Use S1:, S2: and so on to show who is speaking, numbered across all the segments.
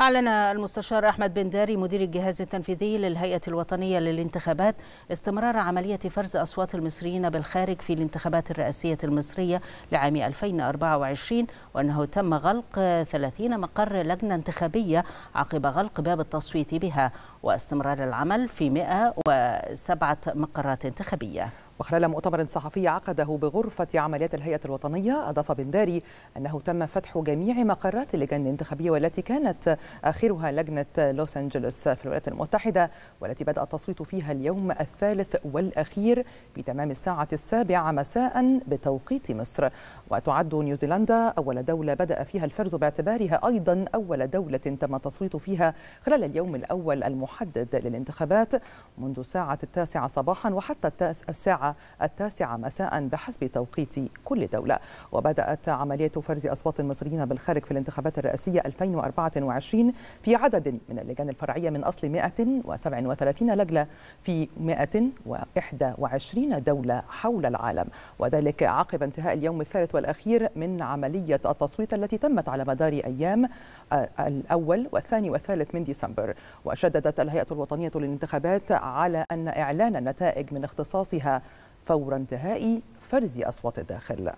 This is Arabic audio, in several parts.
S1: أعلن المستشار أحمد بن داري مدير الجهاز التنفيذي للهيئة الوطنية للانتخابات استمرار عملية فرز أصوات المصريين بالخارج في الانتخابات الرئاسية المصرية لعام 2024 وأنه تم غلق 30 مقر لجنة انتخابية عقب غلق باب التصويت بها واستمرار العمل في 107
S2: مقرات انتخابية وخلال مؤتمر صحفي عقده بغرفة عمليات الهيئة الوطنية أضاف بنداري أنه تم فتح جميع مقرات اللجان الانتخابية والتي كانت آخرها لجنة لوس أنجلوس في الولايات المتحدة والتي بدأ التصويت فيها اليوم الثالث والأخير بتمام الساعة السابعة مساء بتوقيت مصر وتعد نيوزيلندا أول دولة بدأ فيها الفرز باعتبارها أيضا أول دولة تم التصويت فيها خلال اليوم الأول المحدد للانتخابات منذ الساعة التاسعة صباحا وحتى الساعة الساعة التاسعة مساء بحسب توقيت كل دولة وبدأت عملية فرز أصوات المصريين بالخارج في الانتخابات الرئاسية 2024 في عدد من اللجان الفرعية من أصل 137 لجنة في 121 دولة حول العالم وذلك عقب انتهاء اليوم الثالث والأخير من عملية التصويت التي تمت على مدار أيام آه، الأول والثاني والثالث من ديسمبر وشددت الهيئة الوطنية للانتخابات على أن إعلان النتائج من اختصاصها فور انتهاء فرز أصوات الداخل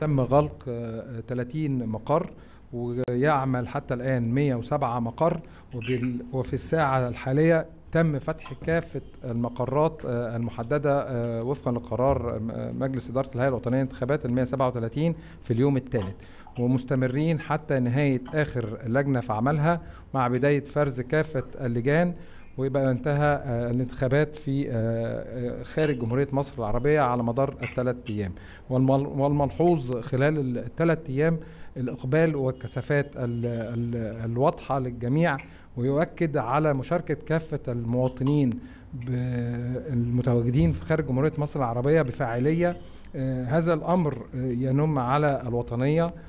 S3: تم غلق 30 آه، مقر ويعمل حتى الآن 107 مقر وفي الساعة الحالية تم فتح كافة المقرات آه، المحددة آه، وفقا لقرار مجلس إدارة الهيئة الوطنية للانتخابات ال 137 في اليوم الثالث ومستمرين حتى نهاية آخر لجنة في عملها مع بداية فرز كافة اللجان ويبقى انتهى آه، الانتخابات في آه، آه، خارج جمهورية مصر العربية على مدار الثلاث أيام والملحوظ خلال الثلاث أيام الإقبال والكثافات الواضحة للجميع ويؤكد على مشاركة كافة المواطنين المتواجدين في خارج جمهورية مصر العربية بفاعلية هذا الأمر ينم على الوطنية